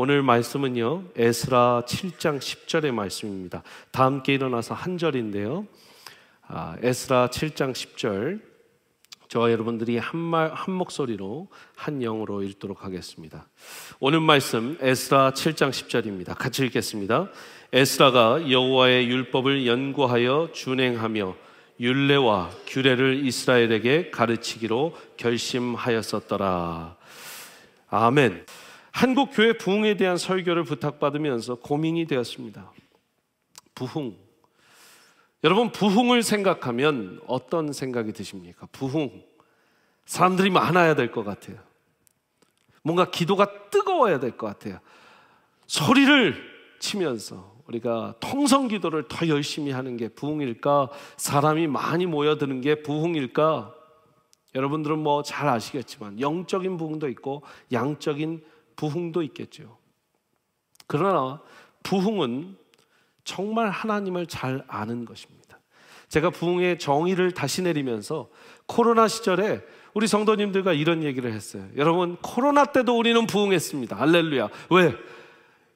오늘 말씀은요, 에스라 7장 10절의 말씀입니다. 다 함께 일어나서 한 절인데요. 아, 에스라 7장 10절. 저와 여러분들이 한 말, 한 목소리로, 한 영으로 읽도록 하겠습니다. 오늘 말씀, 에스라 7장 10절입니다. 같이 읽겠습니다. 에스라가 여호와의 율법을 연구하여 준행하며 율례와 규례를 이스라엘에게 가르치기로 결심하였었더라. 아멘. 한국 교회 부흥에 대한 설교를 부탁받으면서 고민이 되었습니다. 부흥. 여러분 부흥을 생각하면 어떤 생각이 드십니까? 부흥. 사람들이 많아야 될 것 같아요. 뭔가 기도가 뜨거워야 될 것 같아요. 소리를 치면서 우리가 통성 기도를 더 열심히 하는 게 부흥일까? 사람이 많이 모여드는 게 부흥일까? 여러분들은 뭐 잘 아시겠지만 영적인 부흥도 있고 양적인 부흥도 있겠죠. 그러나 부흥은 정말 하나님을 잘 아는 것입니다. 제가 부흥의 정의를 다시 내리면서 코로나 시절에 우리 성도님들과 이런 얘기를 했어요. 여러분, 코로나 때도 우리는 부흥했습니다. 알렐루야. 왜?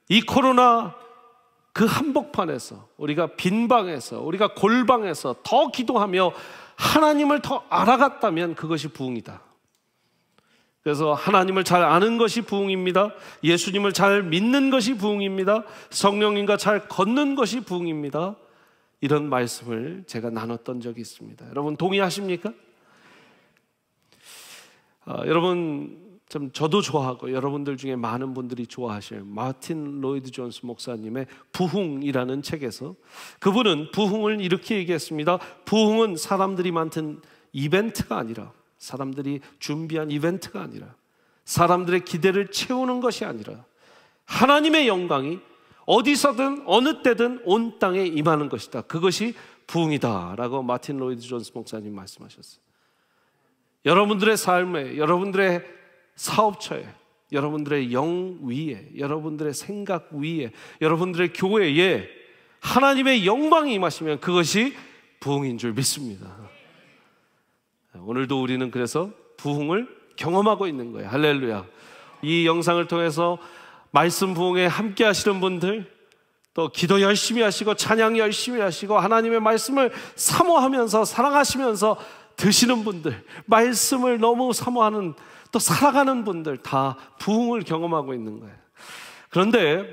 이 코로나 그 한복판에서 우리가 빈방에서 우리가 골방에서 더 기도하며 하나님을 더 알아갔다면 그것이 부흥이다. 그래서 하나님을 잘 아는 것이 부흥입니다. 예수님을 잘 믿는 것이 부흥입니다. 성령님과 잘 걷는 것이 부흥입니다. 이런 말씀을 제가 나눴던 적이 있습니다. 여러분 동의하십니까? 아, 여러분 참 저도 좋아하고 여러분들 중에 많은 분들이 좋아하실 마틴 로이드 존스 목사님의 부흥이라는 책에서 그분은 부흥을 이렇게 얘기했습니다. 부흥은 사람들이 만든 이벤트가 아니라 사람들이 준비한 이벤트가 아니라 사람들의 기대를 채우는 것이 아니라 하나님의 영광이 어디서든 어느 때든 온 땅에 임하는 것이다. 그것이 부흥이다라고 마틴 로이드 존스 목사님 말씀하셨어요. 여러분들의 삶에, 여러분들의 사업처에, 여러분들의 영 위에, 여러분들의 생각 위에, 여러분들의 교회에 하나님의 영광이 임하시면 그것이 부흥인 줄 믿습니다. 오늘도 우리는 그래서 부흥을 경험하고 있는 거예요. 할렐루야. 이 영상을 통해서 말씀 부흥에 함께 하시는 분들 또 기도 열심히 하시고 찬양 열심히 하시고 하나님의 말씀을 사모하면서 사랑하시면서 드시는 분들 말씀을 너무 사모하는 또 살아가는 분들 다 부흥을 경험하고 있는 거예요. 그런데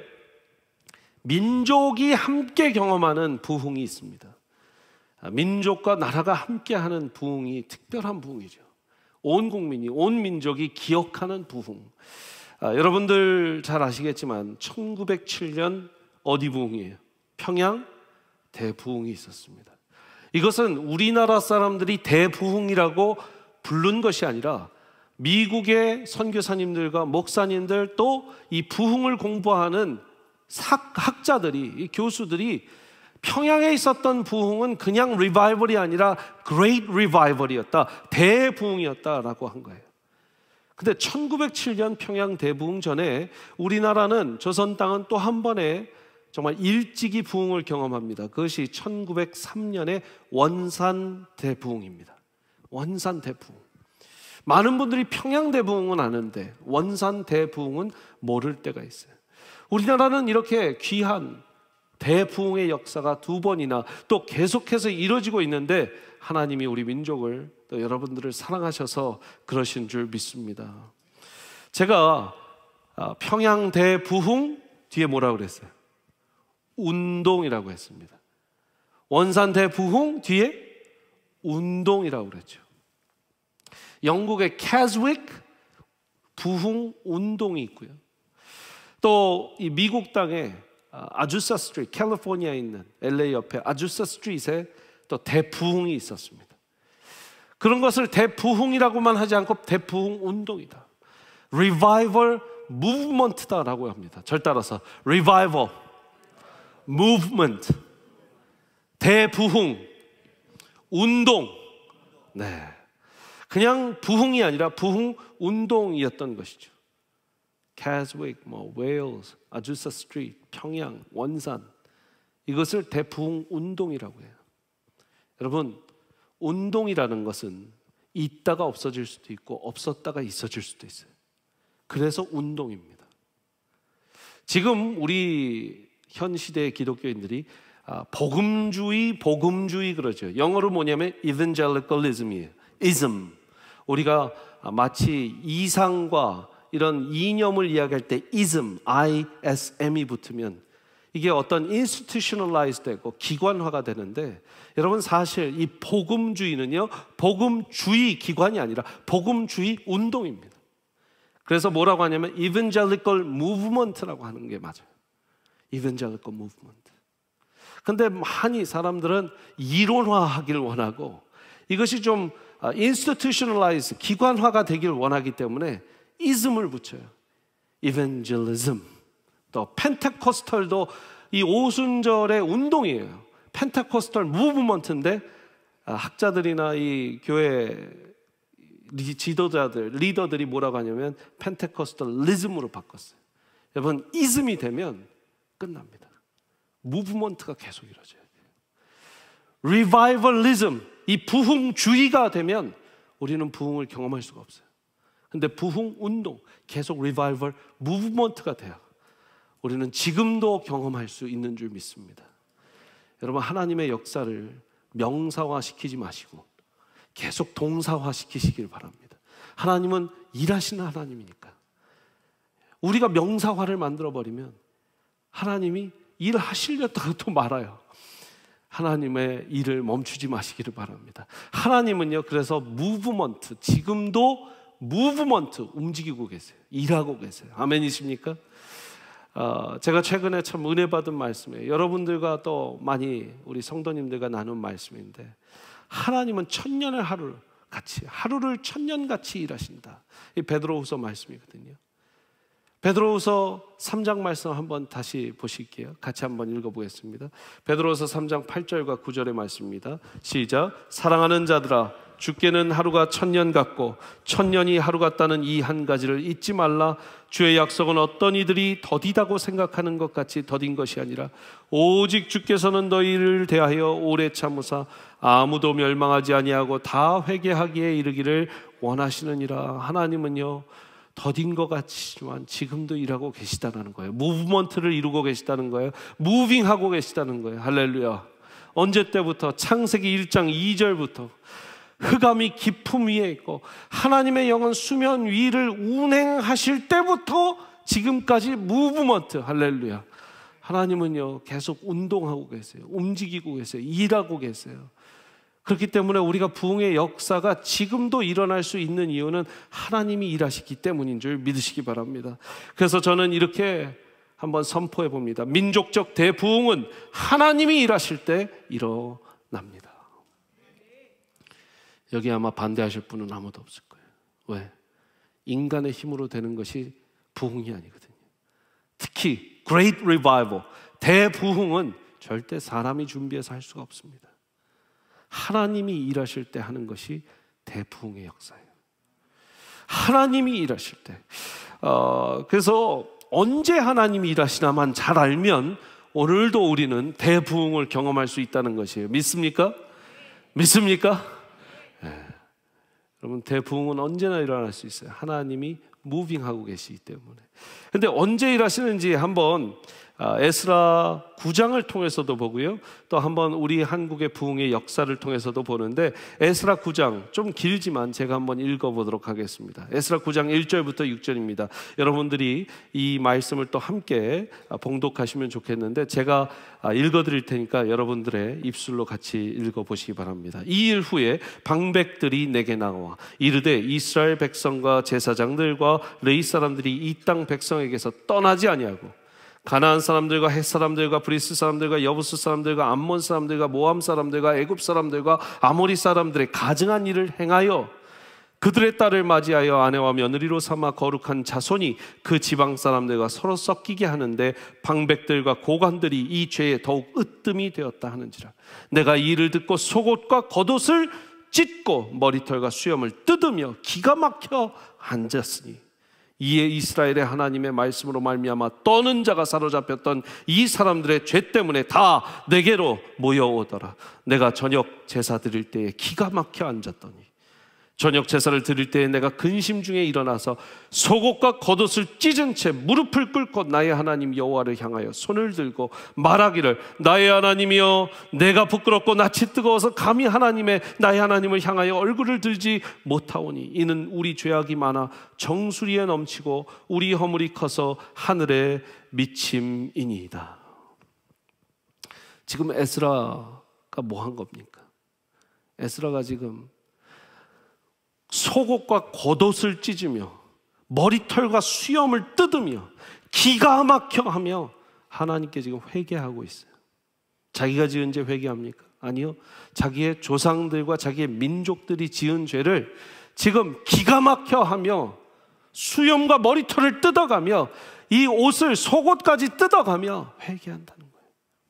민족이 함께 경험하는 부흥이 있습니다. 아, 민족과 나라가 함께하는 부흥이 특별한 부흥이죠. 온 국민이 온 민족이 기억하는 부흥. 아, 여러분들 잘 아시겠지만 1907년 어디 부흥이에요? 평양 대부흥이 있었습니다. 이것은 우리나라 사람들이 대부흥이라고 부른 것이 아니라 미국의 선교사님들과 목사님들 또 이 부흥을 공부하는 학, 자들이 교수들이 평양에 있었던 부흥은 그냥 리바이벌이 아니라 great revival이었다. 대부흥이었다라고 한 거예요. 근데 1907년 평양 대부흥 전에 우리나라는 조선 땅은 또 한 번에 정말 일찍이 부흥을 경험합니다. 그것이 1903년의 원산 대부흥입니다. 원산 대부흥. 많은 분들이 평양 대부흥은 아는데 원산 대부흥은 모를 때가 있어요. 우리나라는 이렇게 귀한 대부흥의 역사가 두 번이나 또 계속해서 이루어지고 있는데 하나님이 우리 민족을 또 여러분들을 사랑하셔서 그러신 줄 믿습니다. 제가 아, 평양 대부흥 뒤에 뭐라고 그랬어요? 운동이라고 했습니다. 원산 대부흥 뒤에 운동이라고 그랬죠. 영국의 캐즈윅 부흥 운동이 있고요. 또 미국 땅에 아, 아주사 스트리 캘리포니아에 있는 LA 옆에 아주사 스트리트에 또 대부흥이 있었습니다. 그런 것을 대부흥이라고만 하지 않고 대부흥 운동이다. 리바이벌 무브먼트다라고 합니다. 절 따라서 리바이벌 무브먼트 대부흥 운동 네. 그냥 부흥이 아니라 부흥 운동이었던 것이죠. 캐즈윅, 뭐 웨일스, 아주사 스트리트, 평양, 원산 이것을 대풍 운동이라고 해요. 여러분 운동이라는 것은 있다가 없어질 수도 있고 없었다가 있어질 수도 있어요. 그래서 운동입니다. 지금 우리 현 시대의 기독교인들이 아, 복음주의, 복음주의 그러죠. 영어로 뭐냐면 evangelicalism이에요. ism. 우리가 마치 이상과 이런 이념을 이야기할 때 ism, ism이 붙으면 이게 어떤 인스티셔널라이즈 되고 기관화가 되는데 여러분 사실 이 복음주의는요. 복음주의 기관이 아니라 복음주의 운동입니다. 그래서 뭐라고 하냐면 evangelical movement라고 하는 게 맞아요. evangelical movement. 근데 많이 사람들은 이론화하길 원하고 이것이 좀 인스티튜셔널라이즈 아, 기관화가 되길 원하기 때문에 이즘을 붙여요. evangelism. 또 펜테코스털도 이 오순절의 운동이에요. 펜테코스털 무브먼트인데 아, 학자들이나 이 교회 지도자들, 리더들이 뭐라고 하냐면 펜테코스털리즘으로 바꿨어요. 여러분, 이즘이 되면 끝납니다. 무브먼트가 계속 이루어져요 리바이벌리즘, 이 부흥주의가 되면 우리는 부흥을 경험할 수가 없어요. 근데 부흥 운동, 계속 리바이벌 무브먼트가 돼요. 우리는 지금도 경험할 수 있는 줄 믿습니다. 여러분 하나님의 역사를 명사화 시키지 마시고 계속 동사화 시키시길 바랍니다. 하나님은 일하시는 하나님이니까. 우리가 명사화를 만들어 버리면 하나님이 일하시려다가 또 말아요. 하나님의 일을 멈추지 마시기를 바랍니다. 하나님은요, 그래서 무브먼트, 지금도 무브먼트 움직이고 계세요. 일하고 계세요. 아멘이십니까? 어, 제가 최근에 참 은혜 받은 말씀이에요. 여러분들과 또 많이 우리 성도님들과 나눈 말씀인데 하나님은 천년의 하루 같이 하루를 천년 같이 일하신다. 이 베드로후서 말씀이거든요. 베드로후서 3장 말씀 한번 다시 보실게요. 같이 한번 읽어보겠습니다. 베드로후서 3장 8절과 9절의 말씀입니다. 시작. 사랑하는 자들아 주께는 하루가 천년 같고 천년이 하루 같다는 이 한 가지를 잊지 말라 주의 약속은 어떤 이들이 더디다고 생각하는 것 같이 더딘 것이 아니라 오직 주께서는 너희를 대하여 오래 참으사 아무도 멸망하지 아니하고 다 회개하기에 이르기를 원하시느니라 하나님은요 더딘 것 같지만 지금도 일하고 계시다는 거예요 무브먼트를 이루고 계시다는 거예요 무빙하고 계시다는 거예요 할렐루야 언제 때부터 창세기 1장 2절부터 흑암이 깊음 위에 있고 하나님의 영은 수면 위를 운행하실 때부터 지금까지 무브먼트 할렐루야. 하나님은요 계속 운동하고 계세요. 움직이고 계세요. 일하고 계세요. 그렇기 때문에 우리가 부흥의 역사가 지금도 일어날 수 있는 이유는 하나님이 일하시기 때문인 줄 믿으시기 바랍니다. 그래서 저는 이렇게 한번 선포해 봅니다. 민족적 대부흥은 하나님이 일하실 때 일어납니다. 여기 아마 반대하실 분은 아무도 없을 거예요. 왜? 인간의 힘으로 되는 것이 부흥이 아니거든요. 특히 Great Revival, 대부흥은 절대 사람이 준비해서 할 수가 없습니다. 하나님이 일하실 때 하는 것이 대부흥의 역사예요. 하나님이 일하실 때. 어, 그래서 언제 하나님이 일하시나만 잘 알면 오늘도 우리는 대부흥을 경험할 수 있다는 것이에요. 믿습니까? 믿습니까? 여러분 대부흥은 언제나 일어날 수 있어요. 하나님이 무빙하고 계시기 때문에. 근데 언제 일하시는지 한번 아, 에스라 9장을 통해서도 보고요. 또 한번 우리 한국의 부흥의 역사를 통해서도 보는데 에스라 9장 좀 길지만 제가 한번 읽어 보도록 하겠습니다. 에스라 9장 1절부터 6절입니다. 여러분들이 이 말씀을 또 함께 아, 봉독하시면 좋겠는데 제가 아, 읽어 드릴 테니까 여러분들의 입술로 같이 읽어 보시기 바랍니다. 이 일 후에 방백들이 내게 나와 이르되 이스라엘 백성과 제사장들과 레이 사람들이 이 땅 백성에게서 떠나지 아니하고 가나안 사람들과 헷 사람들과 브리스 사람들과 여부스 사람들과 암몬 사람들과 모함 사람들과 애굽 사람들과 아모리 사람들의 가증한 일을 행하여 그들의 딸을 맞이하여 아내와 며느리로 삼아 거룩한 자손이 그 지방 사람들과 서로 섞이게 하는데 방백들과 고관들이 이 죄에 더욱 으뜸이 되었다 하는지라 내가 이를 듣고 속옷과 겉옷을 찢고 머리털과 수염을 뜯으며 기가 막혀 앉았으니 이에 이스라엘의 하나님의 말씀으로 말미암아 떠는 자가 사로잡혔던 이 사람들의 죄 때문에 다 내게로 모여오더라. 내가 저녁 제사 드릴 때에 기가 막혀 앉았더니 저녁 제사를 드릴 때에 내가 근심 중에 일어나서 속옷과 겉옷을 찢은 채 무릎을 꿇고 나의 하나님 여호와를 향하여 손을 들고 말하기를 나의 하나님이여 내가 부끄럽고 낯이 뜨거워서 감히 하나님의 나의 하나님을 향하여 얼굴을 들지 못하오니 이는 우리 죄악이 많아 정수리에 넘치고 우리 허물이 커서 하늘에 미침이니이다. 지금 에스라가 뭐 한 겁니까? 에스라가 지금 속옷과 겉옷을 찢으며 머리털과 수염을 뜯으며 기가 막혀 하며 하나님께 지금 회개하고 있어요. 자기가 지은 죄 회개합니까? 아니요. 자기의 조상들과 자기의 민족들이 지은 죄를 지금 기가 막혀 하며 수염과 머리털을 뜯어가며 이 옷을 속옷까지 뜯어가며 회개한다는 거예요.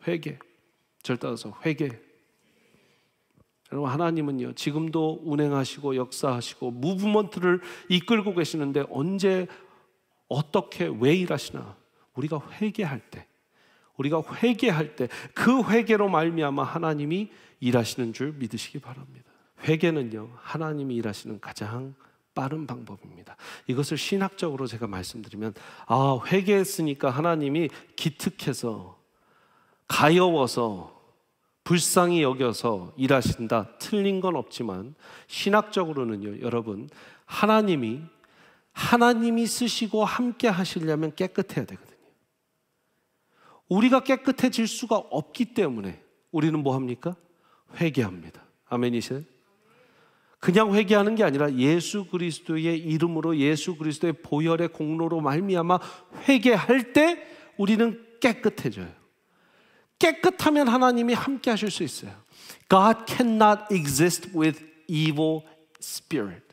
회개. 절 따라서 회개. 여러분 하나님은요 지금도 운행하시고 역사하시고 무브먼트를 이끌고 계시는데 언제 어떻게 왜 일하시나 우리가 회개할 때 우리가 회개할 때 그 회개로 말미암아 하나님이 일하시는 줄 믿으시기 바랍니다. 회개는요 하나님이 일하시는 가장 빠른 방법입니다. 이것을 신학적으로 제가 말씀드리면 아 회개했으니까 하나님이 기특해서 가여워서 불쌍히 여겨서 일하신다 틀린 건 없지만 신학적으로는요 여러분 하나님이 하나님이 쓰시고 함께 하시려면 깨끗해야 되거든요. 우리가 깨끗해질 수가 없기 때문에 우리는 뭐 합니까? 회개합니다. 아멘이세요? 그냥 회개하는 게 아니라 예수 그리스도의 이름으로 예수 그리스도의 보혈의 공로로 말미암아 회개할 때 우리는 깨끗해져요. 깨끗하면 하나님이 함께 하실 수 있어요. God cannot exist with evil spirit.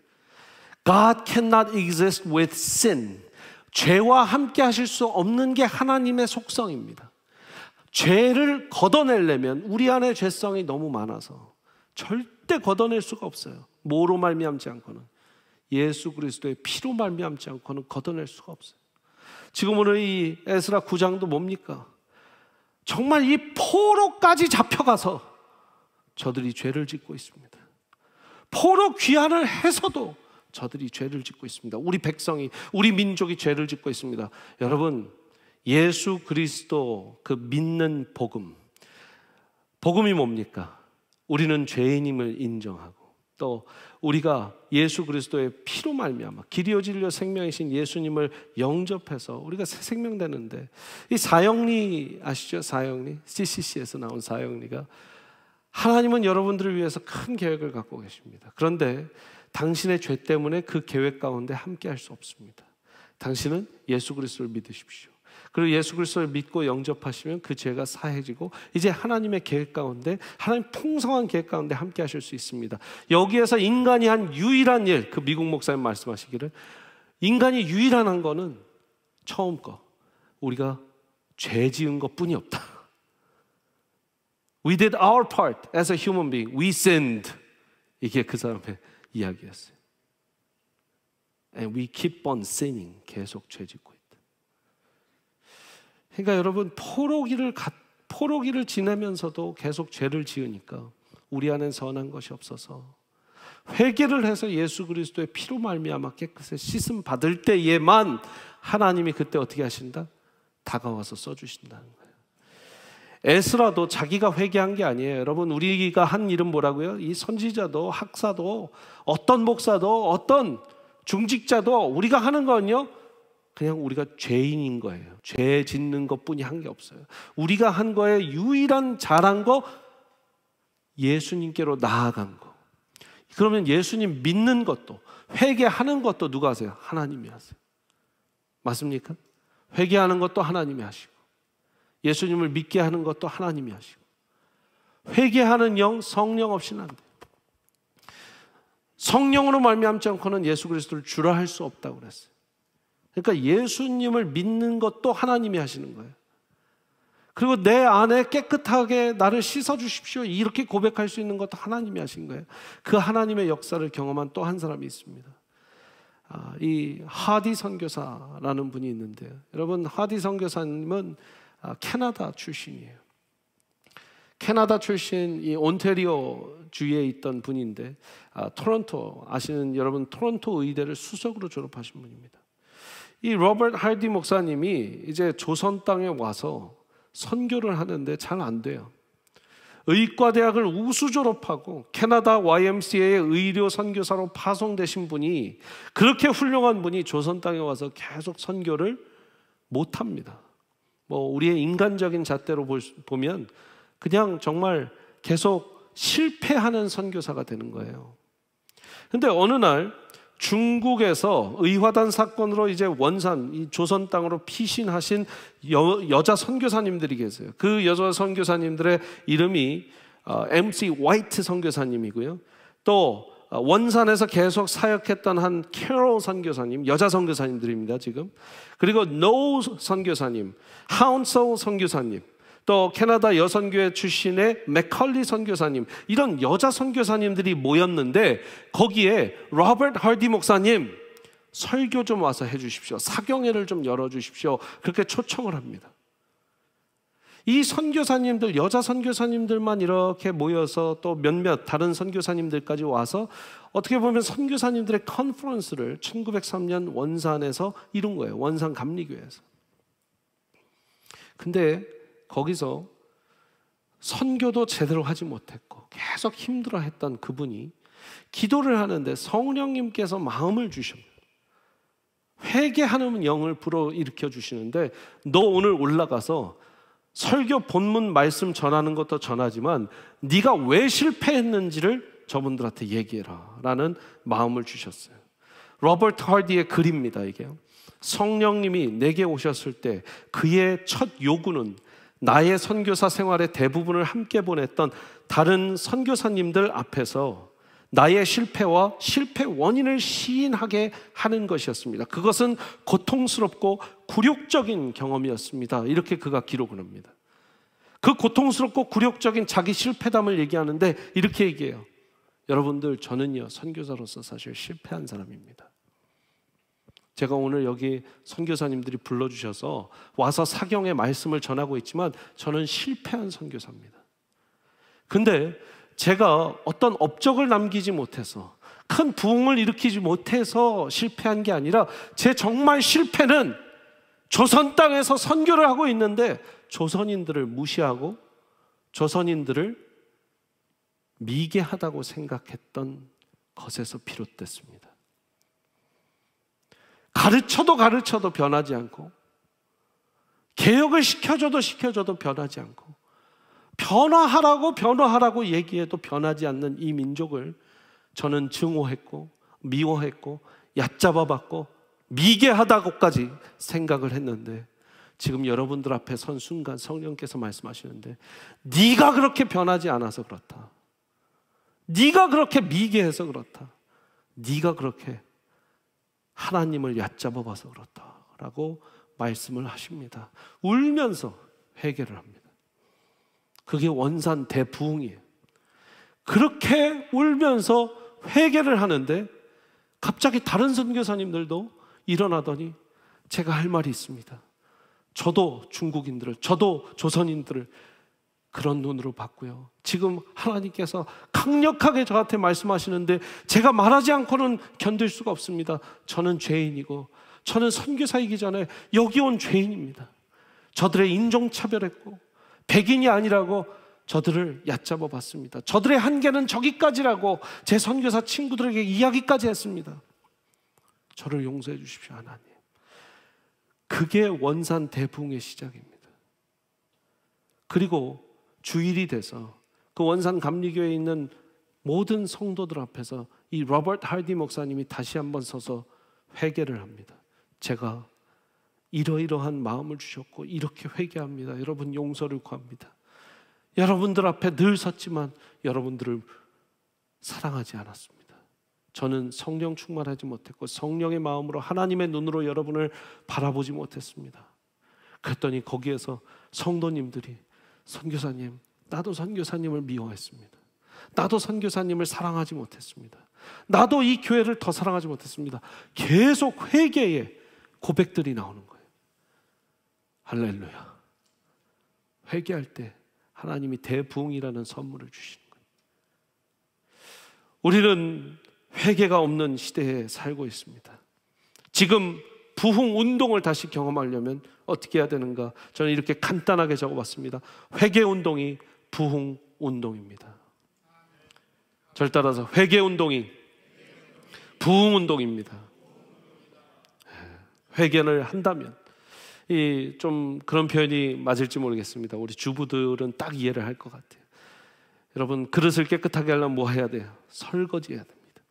God cannot exist with sin. 죄와 함께 하실 수 없는 게 하나님의 속성입니다. 죄를 걷어내려면 우리 안에 죄성이 너무 많아서 절대 걷어낼 수가 없어요. 뭐로 말미암지 않고는 예수 그리스도의 피로 말미암지 않고는 걷어낼 수가 없어요. 지금 오늘 이 에스라 9장도 뭡니까? 정말 이 포로까지 잡혀가서 저들이 죄를 짓고 있습니다. 포로 귀환을 해서도 저들이 죄를 짓고 있습니다. 우리 백성이, 우리 민족이 죄를 짓고 있습니다. 여러분, 예수 그리스도 그 믿는 복음. 복음이 뭡니까? 우리는 죄인임을 인정하고 또 우리가 예수 그리스도의 피로 말미암아 길이요 진리요 생명이신 예수님을 영접해서 우리가 새 생명 되는데 이 사형리 아시죠? 사형리 CCC에서 나온 사형리가 하나님은 여러분들을 위해서 큰 계획을 갖고 계십니다. 그런데 당신의 죄 때문에 그 계획 가운데 함께 할 수 없습니다. 당신은 예수 그리스도를 믿으십시오. 그리고 예수 그리스도를 믿고 영접하시면 그 죄가 사해지고 이제 하나님의 계획 가운데 하나님 풍성한 계획 가운데 함께 하실 수 있습니다. 여기에서 인간이 한 유일한 일, 그 미국 목사님 말씀하시기를 인간이 유일한 한 거는 처음 거 우리가 죄 지은 것뿐이 없다. We did our part as a human being. We sinned. 이게 그 사람의 이야기였어요. And we keep on sinning. 계속 죄 짓고 그러니까 여러분 포로기를 포로기를 지내면서도 계속 죄를 지으니까 우리 안에 선한 것이 없어서 회개를 해서 예수 그리스도의 피로 말미암아 깨끗이 씻음 받을 때에만 하나님이 그때 어떻게 하신다? 다가와서 써 주신다는 거예요. 에스라도 자기가 회개한 게 아니에요. 여러분 우리가 한 일은 뭐라고요? 이 선지자도 학사도 어떤 목사도 어떤 중직자도 우리가 하는 건요. 그냥 우리가 죄인인 거예요. 죄 짓는 것 뿐이 한 게 없어요. 우리가 한 거에 유일한 잘한 거 예수님께로 나아간 거. 그러면 예수님 믿는 것도 회개하는 것도 누가 하세요? 하나님이 하세요. 맞습니까? 회개하는 것도 하나님이 하시고 예수님을 믿게 하는 것도 하나님이 하시고 회개하는 영 성령 없이는 안 돼요. 성령으로 말미암지 않고는 예수 그리스도를 주라 할 수 없다고 그랬어요. 그러니까 예수님을 믿는 것도 하나님이 하시는 거예요. 그리고 내 안에 깨끗하게 나를 씻어 주십시오. 이렇게 고백할 수 있는 것도 하나님이 하신 거예요. 그 하나님의 역사를 경험한 또 한 사람이 있습니다. 아, 이 하디 선교사라는 분이 있는데 여러분 하디 선교사님은 아, 캐나다 출신이에요. 캐나다 출신 이 온테리오 주에 있던 분인데 아, 토론토 아시는 여러분 토론토 의대를 수석으로 졸업하신 분입니다. 이 로버트 할디 목사님이 이제 조선 땅에 와서 선교를 하는데 잘 안 돼요. 의과대학을 우수 졸업하고 캐나다 YMCA의 의료 선교사로 파송되신 분이 그렇게 훌륭한 분이 조선 땅에 와서 계속 선교를 못 합니다. 뭐 우리의 인간적인 잣대로 볼, 보면 그냥 정말 계속 실패하는 선교사가 되는 거예요. 근데 어느 날 중국에서 의화단 사건으로 이제 원산 이 조선 땅으로 피신하신 여, 자 선교사님들이 계세요. 그 여자 선교사님들의 이름이 어, MC 화이트 선교사님이고요. 또 어, 원산에서 계속 사역했던 한 캐롤 선교사님, 여자 선교사님들입니다, 지금. 그리고 노 선교사님, 하운소 선교사님. 또 캐나다 여선교회 출신의 맥컬리 선교사님 이런 여자 선교사님들이 모였는데 거기에 로버트 헐디 목사님 설교 좀 와서 해주십시오. 사경회를 좀 열어주십시오. 그렇게 초청을 합니다. 이 선교사님들, 여자 선교사님들만 이렇게 모여서 또 몇몇 다른 선교사님들까지 와서 어떻게 보면 선교사님들의 컨퍼런스를 1903년 원산에서 이룬 거예요. 원산 감리교회에서. 근데 거기서 선교도 제대로 하지 못했고 계속 힘들어 했던 그분이 기도를 하는데 성령님께서 마음을 주십니다. 회개하는 영을 불어일으켜 주시는데 너 오늘 올라가서 설교 본문 말씀 전하는 것도 전하지만 네가 왜 실패했는지를 저분들한테 얘기해라 라는 마음을 주셨어요. 로버트 할디의 글입니다. 이게 성령님이 내게 오셨을 때 그의 첫 요구는 나의 선교사 생활의 대부분을 함께 보냈던 다른 선교사님들 앞에서 나의 실패와 실패 원인을 시인하게 하는 것이었습니다. 그것은 고통스럽고 굴욕적인 경험이었습니다. 이렇게 그가 기록을 합니다. 그 고통스럽고 굴욕적인 자기 실패담을 얘기하는데 이렇게 얘기해요. 여러분들, 저는요, 선교사로서 사실 실패한 사람입니다. 제가 오늘 여기 선교사님들이 불러주셔서 와서 사경의 말씀을 전하고 있지만 저는 실패한 선교사입니다. 근데 제가 어떤 업적을 남기지 못해서 큰 부흥을 일으키지 못해서 실패한 게 아니라 제 정말 실패는 조선 땅에서 선교를 하고 있는데 조선인들을 무시하고 조선인들을 미개하다고 생각했던 것에서 비롯됐습니다. 가르쳐도 가르쳐도 변하지 않고 개혁을 시켜줘도 시켜줘도 변하지 않고 변화하라고 변화하라고 얘기해도 변하지 않는 이 민족을 저는 증오했고 미워했고 얕잡아봤고 미개하다고까지 생각을 했는데 지금 여러분들 앞에 선 순간 성령께서 말씀하시는데 네가 그렇게 변하지 않아서 그렇다. 네가 그렇게 미개해서 그렇다. 네가 그렇게 하나님을 얕잡아봐서 그렇다라고 말씀을 하십니다. 울면서 회개를 합니다. 그게 원산 대부흥이에요. 그렇게 울면서 회개를 하는데 갑자기 다른 선교사님들도 일어나더니 제가 할 말이 있습니다. 저도 중국인들을, 저도 조선인들을 그런 눈으로 봤고요. 지금 하나님께서 강력하게 저한테 말씀하시는데 제가 말하지 않고는 견딜 수가 없습니다. 저는 죄인이고 저는 선교사이기 전에 여기 온 죄인입니다. 저들의 인종차별했고 백인이 아니라고 저들을 얕잡아 봤습니다. 저들의 한계는 저기까지라고 제 선교사 친구들에게 이야기까지 했습니다. 저를 용서해 주십시오, 하나님. 그게 원산 대풍의 시작입니다. 그리고 주일이 돼서 그 원산 감리교에 있는 모든 성도들 앞에서 이 로버트 할디 목사님이 다시 한번 서서 회개를 합니다. 제가 이러이러한 마음을 주셨고 이렇게 회개합니다. 여러분 용서를 구합니다. 여러분들 앞에 늘 섰지만 여러분들을 사랑하지 않았습니다. 저는 성령 충만하지 못했고 성령의 마음으로 하나님의 눈으로 여러분을 바라보지 못했습니다. 그랬더니 거기에서 성도님들이 선교사님, 나도 선교사님을 미워했습니다. 나도 선교사님을 사랑하지 못했습니다. 나도 이 교회를 더 사랑하지 못했습니다. 계속 회개의 고백들이 나오는 거예요. 할렐루야. 회개할 때 하나님이 대부흥이라는 선물을 주시는 거예요. 우리는 회개가 없는 시대에 살고 있습니다. 지금 부흥 운동을 다시 경험하려면 어떻게 해야 되는가? 저는 이렇게 간단하게 적어봤습니다. 회개 운동이 부흥 운동입니다. 절 따라서 회개 운동이 부흥 운동입니다. 예, 회개를 한다면 이 좀 그런 표현이 맞을지 모르겠습니다. 우리 주부들은 딱 이해를 할 것 같아요. 여러분 그릇을 깨끗하게 하려면 뭐 해야 돼요? 설거지해야 됩니다.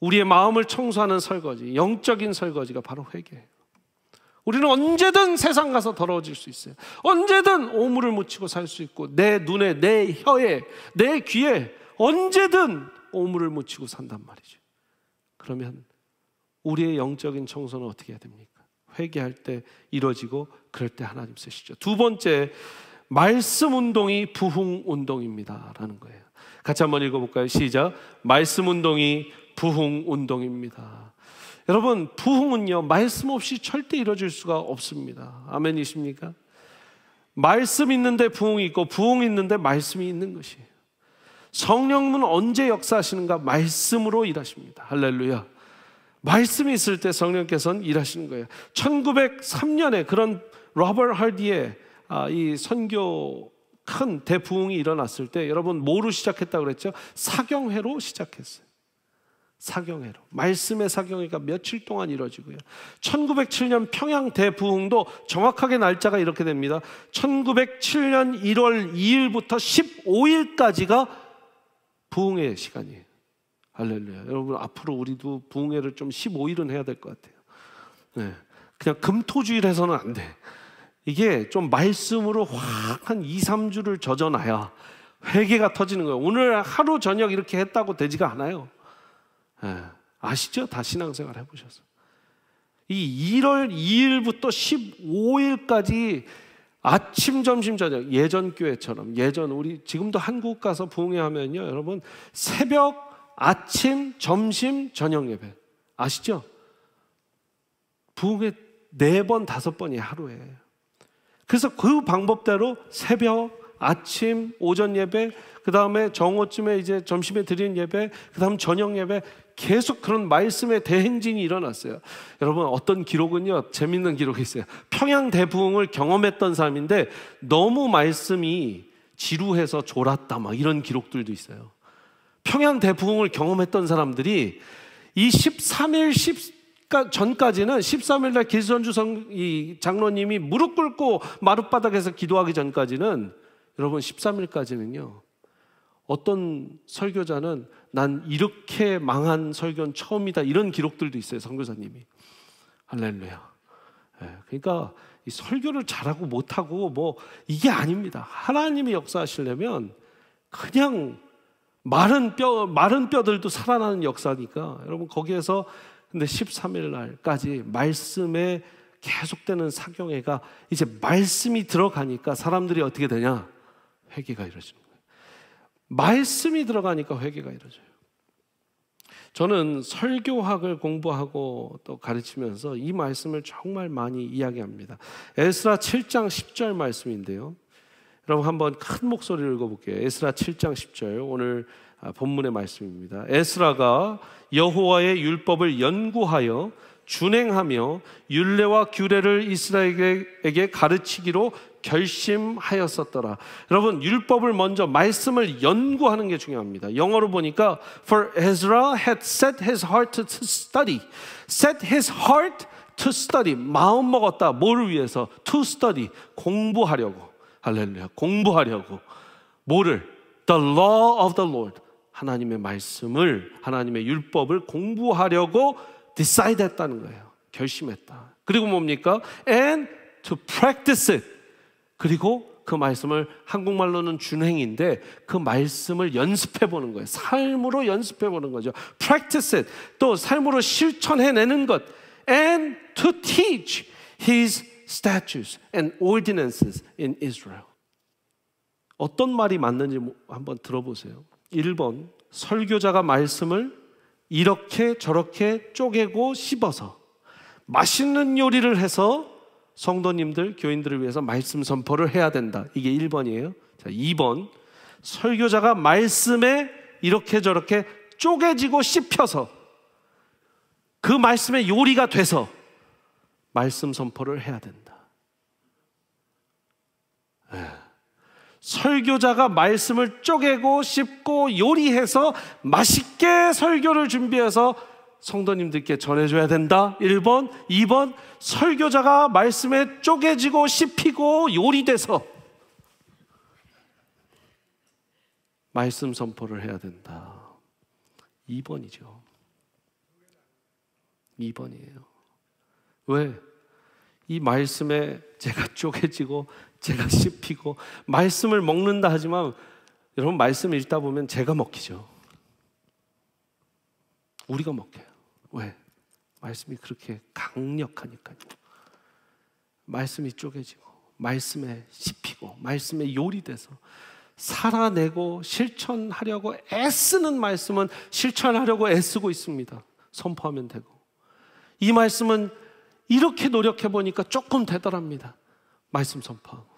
우리의 마음을 청소하는 설거지, 영적인 설거지가 바로 회개예요. 우리는 언제든 세상 가서 더러워질 수 있어요. 언제든 오물을 묻히고 살 수 있고 내 눈에, 내 혀에, 내 귀에 언제든 오물을 묻히고 산단 말이죠. 그러면 우리의 영적인 청소는 어떻게 해야 됩니까? 회개할 때 이루어지고 그럴 때 하나님 쓰시죠. 두 번째 말씀 운동이 부흥 운동입니다라는 거예요. 같이 한번 읽어볼까요? 시작. 말씀 운동이 부흥 운동입니다. 여러분, 부흥은요, 말씀 없이 절대 이루어질 수가 없습니다. 아멘이십니까? 말씀 있는데 부흥이 있고, 부흥 있는데 말씀이 있는 것이에요. 성령은 언제 역사하시는가? 말씀으로 일하십니다. 할렐루야. 말씀이 있을 때 성령께서는 일하시는 거예요. 1903년에 그런 로버트 할디의 아, 이 선교 큰 대부흥이 일어났을 때 여러분 뭐로 시작했다고 그랬죠? 사경회로 시작했어요. 사경회로 말씀의 사경회가 며칠 동안 이뤄지고요. 1907년 평양 대부흥도 정확하게 날짜가 이렇게 됩니다. 1907년 1월 2일부터 15일까지가 부흥회 시간이에요. 할렐루야. 여러분 앞으로 우리도 부흥회를 좀 15일은 해야 될 것 같아요. 네. 그냥 금토주일 해서는 안 돼. 이게 좀 말씀으로 확 한 2, 3주를 젖어놔야 회개가 터지는 거예요. 오늘 하루 저녁 이렇게 했다고 되지가 않아요. 예. 아시죠? 다 신앙생활 해보셔서. 이 1월 2일부터 15일까지 아침, 점심, 저녁 예전 교회처럼 예전 우리 지금도 한국 가서 부흥회 하면요, 여러분 새벽, 아침, 점심, 저녁 예배 아시죠? 부흥회 네 번, 다섯 번이 하루에. 그래서 그 방법대로 새벽, 아침, 오전 예배, 그 다음에 정오쯤에 이제 점심에 드리는 예배, 그 다음 저녁 예배 계속 그런 말씀의 대행진이 일어났어요. 여러분 어떤 기록은요 재밌는 기록이 있어요. 평양 대부흥을 경험했던 사람인데 너무 말씀이 지루해서 졸았다 막 이런 기록들도 있어요. 평양 대부흥을 경험했던 사람들이 이 13일 10 전까지는 13일 날 길선주 장로님이 무릎 꿇고 마룻바닥에서 기도하기 전까지는 여러분 13일까지는요 어떤 설교자는 난 이렇게 망한 설교는 처음이다 이런 기록들도 있어요 선교사님이 할렐루야. 예, 그러니까 설교를 잘하고 못하고 뭐 이게 아닙니다. 하나님이 역사하시려면 그냥 마른 뼈 마른 뼈들도 살아나는 역사니까 여러분 거기에서 근데 13일 날까지 말씀에 계속되는 사경회가 이제 말씀이 들어가니까 사람들이 어떻게 되냐 회개가 이루어집니다. 말씀이 들어가니까 회개가 이루어져요. 저는 설교학을 공부하고 또 가르치면서 이 말씀을 정말 많이 이야기합니다. 에스라 7장 10절 말씀인데요. 여러분 한번 큰 목소리로 읽어볼게요. 에스라 7장 10절 오늘 아, 본문의 말씀입니다. 에스라가 여호와의 율법을 연구하여 준행하며 율례와 규례를 이스라엘에게 가르치기로 결심하였었더라. 여러분 율법을 먼저 말씀을 연구하는 게 중요합니다. 영어로 보니까 for Ezra had set his heart to study. set his heart to study. 마음 먹었다. 뭐를 위해서? to study. 공부하려고. 할렐루야. 공부하려고. 뭐를? the law of the Lord. 하나님의 말씀을 하나님의 율법을 공부하려고 decide 했다는 거예요. 결심했다. 그리고 뭡니까? and to practice it. 그리고 그 말씀을 한국말로는 준행인데 그 말씀을 연습해 보는 거예요. 삶으로 연습해 보는 거죠. practice it. 또 삶으로 실천해 내는 것. and to teach his statutes and ordinances in Israel. 어떤 말이 맞는지 한번 들어보세요. 1번 설교자가 말씀을 이렇게 저렇게 쪼개고 씹어서 맛있는 요리를 해서 성도님들, 교인들을 위해서 말씀 선포를 해야 된다. 이게 1번이에요. 자, 2번. 설교자가 말씀에 이렇게 저렇게 쪼개지고 씹혀서 그 말씀의 요리가 돼서 말씀 선포를 해야 된다. 에 예. 설교자가 말씀을 쪼개고 씹고 요리해서 맛있게 설교를 준비해서 성도님들께 전해줘야 된다. 1번, 2번, 설교자가 말씀에 쪼개지고 씹히고 요리돼서 말씀 선포를 해야 된다. 2번이죠. 2번이에요. 왜? 이 말씀에 제가 쪼개지고 제가 씹히고 말씀을 먹는다 하지만 여러분 말씀 읽다 보면 제가 먹히죠. 우리가 먹혀요. 왜? 말씀이 그렇게 강력하니까요. 말씀이 쪼개지고, 말씀에 씹히고, 말씀에 요리돼서 살아내고 실천하려고 애쓰는 말씀은 실천하려고 애쓰고 있습니다. 선포하면 되고. 이 말씀은 이렇게 노력해 보니까 조금 되더랍니다. 말씀 선포하고.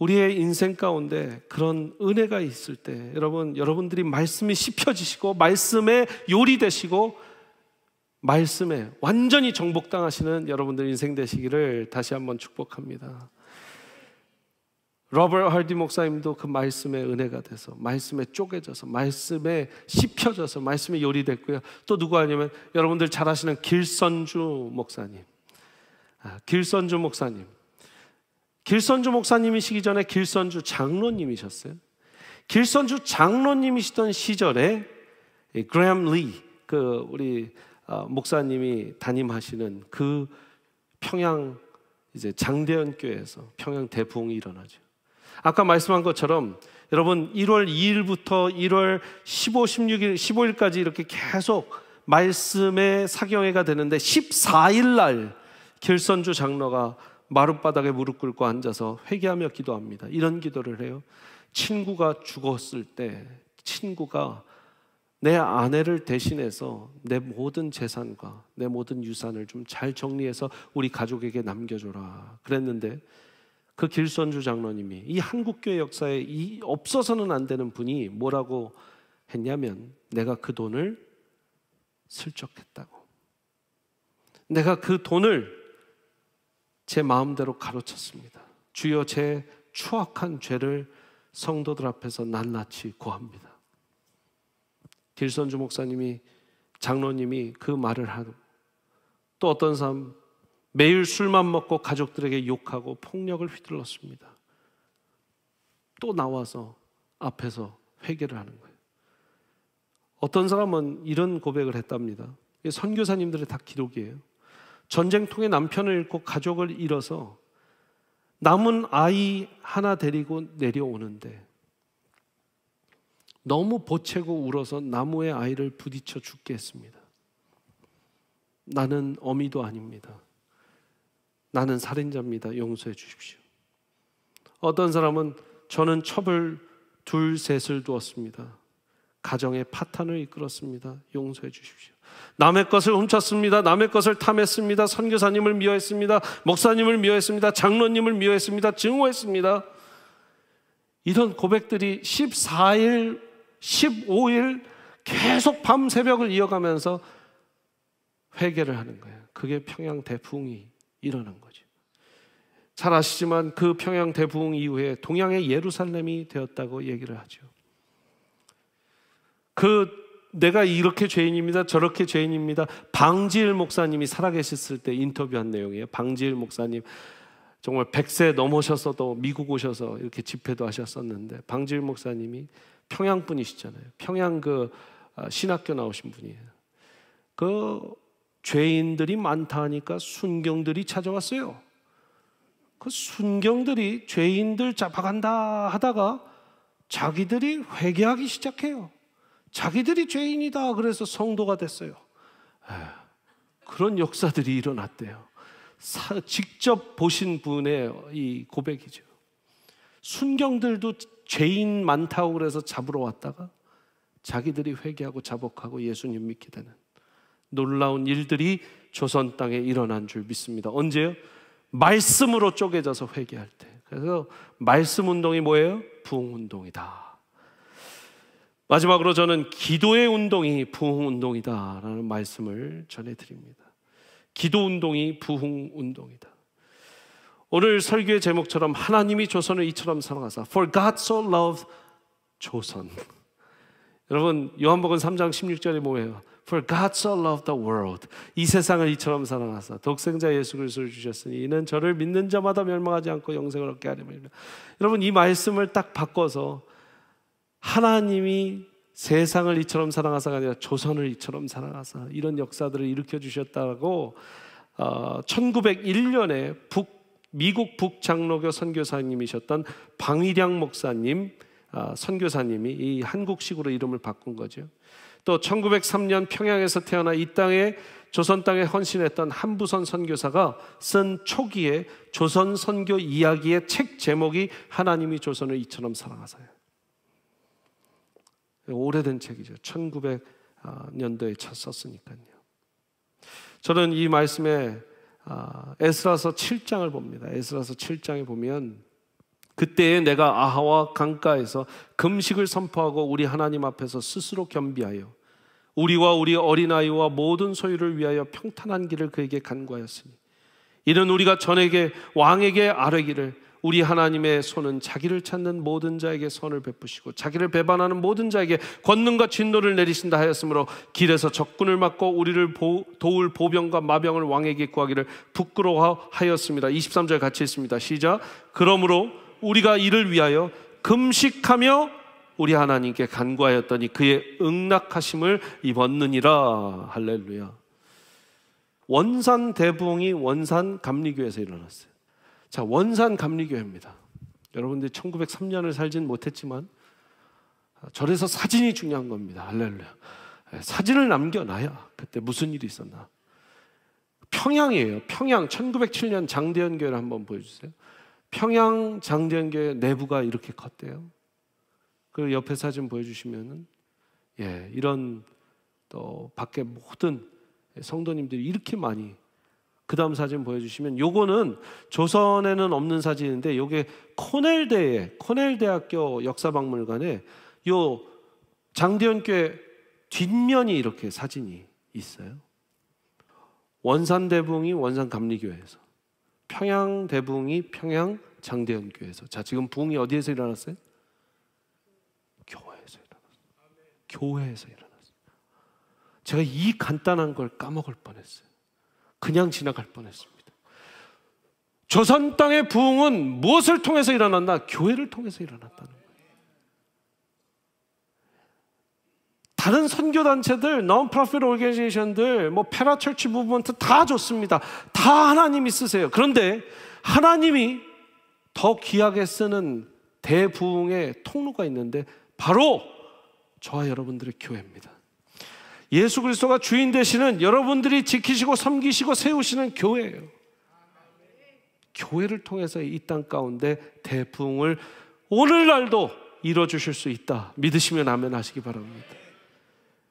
우리의 인생 가운데 그런 은혜가 있을 때 여러분 여러분들이 말씀이 씹혀지시고 말씀에 요리 되시고 말씀에 완전히 정복당하시는 여러분들 인생 되시기를 다시 한번 축복합니다. 러버 할디 목사님도 그 말씀에 은혜가 돼서 말씀에 쪼개져서 말씀에 씹혀져서 말씀에 요리됐고요. 또 누구 아니면 여러분들 잘 아시는 길선주 목사님, 아, 길선주 목사님 길선주 목사님이시기 전에 길선주 장로님이셨어요. 길선주 장로님이시던 시절에 그레 리, 그 우리 어, 목사님이 담임하시는 그 평양 이제 장대현 교회에서 평양 대부이 일어나죠. 아까 말씀한 것처럼 여러분 1월 2일부터 1월 15, 16일, 15일까지 이렇게 계속 말씀의 사경회가 되는데 14일 날 길선주 장로가 마룻바닥에 무릎 꿇고 앉아서 회개하며 기도합니다. 이런 기도를 해요. 친구가 죽었을 때 친구가 내 아내를 대신해서 내 모든 재산과 내 모든 유산을 좀 잘 정리해서 우리 가족에게 남겨줘라. 그랬는데 그 길선주 장로님이 이 한국교회 역사에 이 없어서는 안 되는 분이 뭐라고 했냐면 내가 그 돈을 슬쩍 했다고. 내가 그 돈을 제 마음대로 가로쳤습니다 주여 제 추악한 죄를 성도들 앞에서 낱낱이 고합니다. 길선주 목사님이 장로님이 그 말을 하고 또 어떤 사람 매일 술만 먹고 가족들에게 욕하고 폭력을 휘둘렀습니다. 또 나와서 앞에서 회개를 하는 거예요. 어떤 사람은 이런 고백을 했답니다. 선교사님들의 다 기록이에요. 전쟁통에 남편을 잃고 가족을 잃어서 남은 아이 하나 데리고 내려오는데 너무 보채고 울어서 나무에 아이를 부딪혀 죽게 했습니다. 나는 어미도 아닙니다. 나는 살인자입니다. 용서해 주십시오. 어떤 사람은 저는 첩을 둘, 셋을 두었습니다. 가정에 파탄을 이끌었습니다. 용서해 주십시오. 남의 것을 훔쳤습니다. 남의 것을 탐했습니다. 선교사님을 미워했습니다. 목사님을 미워했습니다. 장로님을 미워했습니다. 증오했습니다. 이런 고백들이 14일, 15일 계속 밤 새벽을 이어가면서 회개를 하는 거예요. 그게 평양 대풍이 일어난 거죠. 잘 아시지만 그 평양 대부흥 이후에 동양의 예루살렘이 되었다고 얘기를 하죠. 그 내가 이렇게 죄인입니다. 저렇게 죄인입니다. 방지일 목사님이 살아계셨을 때 인터뷰한 내용이에요. 방지일 목사님 정말 100세 넘으셨어도 미국 오셔서 이렇게 집회도 하셨었는데 방지일 목사님이 평양 분이시잖아요. 평양 그 아, 신학교 나오신 분이에요. 그 죄인들이 많다 하니까 순경들이 찾아왔어요. 그 순경들이 죄인들 잡아간다 하다가 자기들이 회개하기 시작해요. 자기들이 죄인이다. 그래서 성도가 됐어요. 예, 그런 역사들이 일어났대요. 직접 보신 분의 이 고백이죠. 순경들도 죄인 많다고 그래서 잡으러 왔다가 자기들이 회개하고 자복하고 예수님 믿게 되는 놀라운 일들이 조선 땅에 일어난 줄 믿습니다. 언제요? 말씀으로 쪼개져서 회개할 때. 그래서 말씀 운동이 뭐예요? 부흥 운동이다. 마지막으로 저는 기도의 운동이 부흥 운동이다라는 말씀을 전해드립니다. 기도 운동이 부흥 운동이다. 오늘 설교의 제목처럼 하나님이 조선을 이처럼 사랑하사 For God so loved 조선 여러분 요한복음 3장 16절에 뭐예요? For God so loved the world 이 세상을 이처럼 사랑하사 독생자 예수 그리스도를 주셨으니 이는 저를 믿는 자마다 멸망하지 않고 영생을 얻게 하려 합니다 여러분 이 말씀을 딱 바꿔서 하나님이 세상을 이처럼 사랑하사가 아니라 조선을 이처럼 사랑하사 이런 역사들을 일으켜 주셨다고 어, 1901년에 북 미국 북장로교 선교사님이셨던 방일량 목사님 어, 선교사님이 이 한국식으로 이름을 바꾼 거죠. 또 1903년 평양에서 태어나 이 땅에 조선 땅에 헌신했던 한부선 선교사가 쓴 초기에 조선 선교 이야기의 책 제목이 하나님이 조선을 이처럼 사랑하사요. 오래된 책이죠. 1900년도에 아, 첫 썼으니까요. 저는 이 말씀에 아, 에스라서 7장을 봅니다. 에스라서 7장에 보면 그때에 내가 아하와 강가에서 금식을 선포하고 우리 하나님 앞에서 스스로 겸비하여 우리와 우리 어린아이와 모든 소유를 위하여 평탄한 길을 그에게 간구하였으니 이는 우리가 전에게 왕에게 아뢰기를 우리 하나님의 손은 자기를 찾는 모든 자에게 선을 베푸시고 자기를 배반하는 모든 자에게 권능과 진노를 내리신다 하였으므로 길에서 적군을 막고 우리를 보, 도울 보병과 마병을 왕에게 구하기를 부끄러워하였습니다. 23절 같이 있습니다. 시작. 그러므로 우리가 이를 위하여 금식하며 우리 하나님께 간구하였더니 그의 응낙하심을 입었느니라. 할렐루야. 원산 대붕이 원산 감리교에서 일어났어요. 자, 원산 감리교회입니다. 여러분들 1903년을 살진 못했지만 아, 절에서 사진이 중요한 겁니다. 할렐루야. 예, 사진을 남겨놔야 그때 무슨 일이 있었나. 평양이에요. 평양 1907년 장대현 교회를 한번 보여주세요. 평양 장대현 교회 내부가 이렇게 컸대요. 그 옆에 사진 보여주시면은 예 이런 또 밖에 모든 성도님들이 이렇게 많이 그 다음 사진 보여주시면 요거는 조선에는 없는 사진인데 요게 코넬대에 코넬대학교 역사박물관에 요 장대현교회 뒷면이 이렇게 사진이 있어요. 원산대붕이 원산감리교회에서 평양대붕이 평양 장대현교회에서 자 지금 붕이 어디에서 일어났어요? 교회에서 일어났어요. 교회에서 일어났어요. 제가 이 간단한 걸 까먹을 뻔했어요. 그냥 지나갈 뻔했습니다. 조선 땅의 부흥은 무엇을 통해서 일어난다? 교회를 통해서 일어났다는 거예요. 다른 선교 단체들, n o n p r o f i 들뭐 페라철치 무브먼트 다 좋습니다. 다 하나님이 쓰세요. 그런데 하나님이 더 귀하게 쓰는 대부흥의 통로가 있는데 바로 저와 여러분들의 교회입니다. 예수 그리스도가 주인 되시는 여러분들이 지키시고 섬기시고 세우시는 교회예요. 교회를 통해서 이 땅 가운데 대풍을 오늘날도 이뤄주실 수 있다. 믿으시면 아멘 하시기 바랍니다.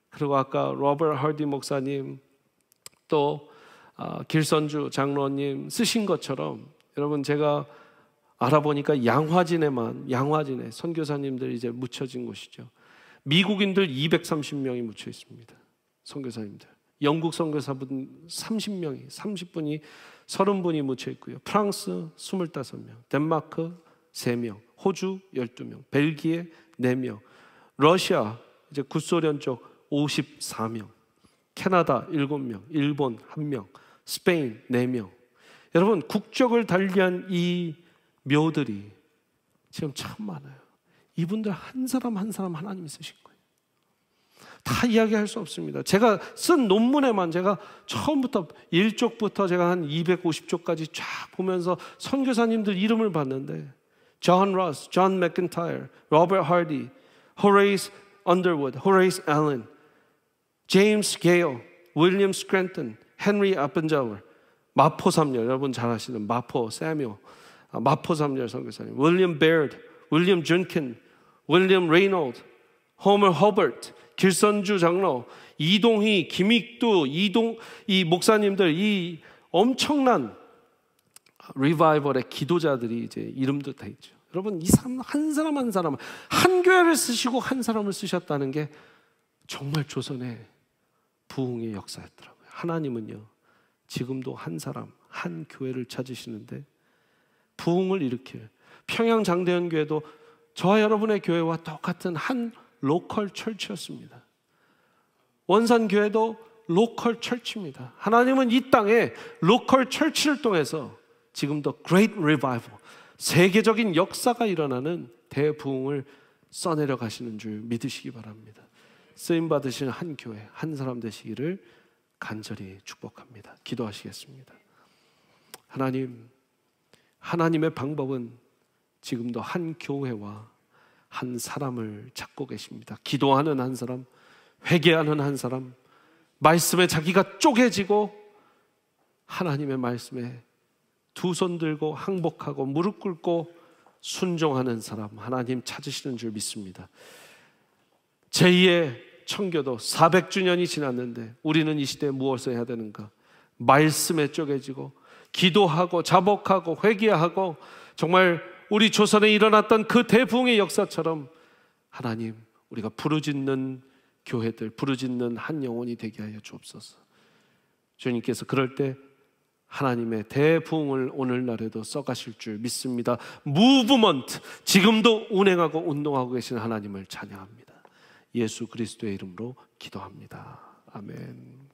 그리고 아까 로버트 하디 목사님 또 아, 길선주 장로님 쓰신 것처럼 여러분 제가 알아보니까 양화진에만 양화진에 선교사님들 이제 묻혀진 곳이죠. 미국인들 230명이 묻혀 있습니다. 선교사님들. 영국 선교사분 30명이 30분이 30분이 묻혀 있고요. 프랑스 25명, 덴마크 3명, 호주 12명, 벨기에 4명, 러시아 이제 구소련 쪽 54명, 캐나다 7명, 일본 1명, 스페인 4명. 여러분 국적을 달리한 이 묘들이 지금 참 많아요. 이분들 한 사람 한 사람 하나님이 쓰신 거예요. 다 이야기할 수 없습니다. 제가 쓴 논문에만 제가 처음부터 1쪽부터 제가 한 250쪽까지 쫙 보면서 선교사님들 이름을 봤는데 존 러스, 존 맥킨타이어, 로버트 하디, 호레이스 언더우드, 호레이스 앨런, 제임스 게어, 윌리엄 스크랜턴, 헨리 아픈자월, 마포 3열 여러분 잘 아시는 마포 세미오, 아, 마포 3열 선교사님, 윌리엄 베드, 윌리엄 준킨, 윌리엄 레이놀드, 호머 허버트 길선주 장로, 이동희, 김익두, 이동 이 목사님들 이 엄청난 리바이벌의 기도자들이 이제 이름도 다 있죠. 여러분 이 사람 한 사람 한 사람 한 교회를 쓰시고 한 사람을 쓰셨다는 게 정말 조선의 부흥의 역사였더라고요. 하나님은요 지금도 한 사람 한 교회를 찾으시는데 부흥을 일으켜요 평양 장대현 교회도 저와 여러분의 교회와 똑같은 한 로컬 철치였습니다. 원산 교회도 로컬 철치입니다. 하나님은 이 땅에 로컬 철치를 통해서 지금도 Great Revival, 세계적인 역사가 일어나는 대부흥을 써내려 가시는 줄 믿으시기 바랍니다. 쓰임 받으시한 교회, 한 사람 되시기를 간절히 축복합니다. 기도하시겠습니다. 하나님, 하나님의 방법은 지금도 한 교회와 한 사람을 찾고 계십니다. 기도하는 한 사람, 회개하는 한 사람, 말씀에 자기가 쪼개지고 하나님의 말씀에 두 손 들고 항복하고 무릎 꿇고 순종하는 사람 하나님 찾으시는 줄 믿습니다. 제2의 청교도 400주년이 지났는데 우리는 이 시대에 무엇을 해야 되는가? 말씀에 쪼개지고 기도하고 자복하고 회개하고 정말 우리 조선에 일어났던 그대풍의 역사처럼 하나님 우리가 부르짖는 교회들 부르짖는 한 영혼이 되게 하여 주옵소서. 주님께서 그럴 때 하나님의 대풍을 오늘날에도 써가실 줄 믿습니다. 무브먼트 지금도 운행하고 운동하고 계신 하나님을 찬양합니다. 예수 그리스도의 이름으로 기도합니다. 아멘.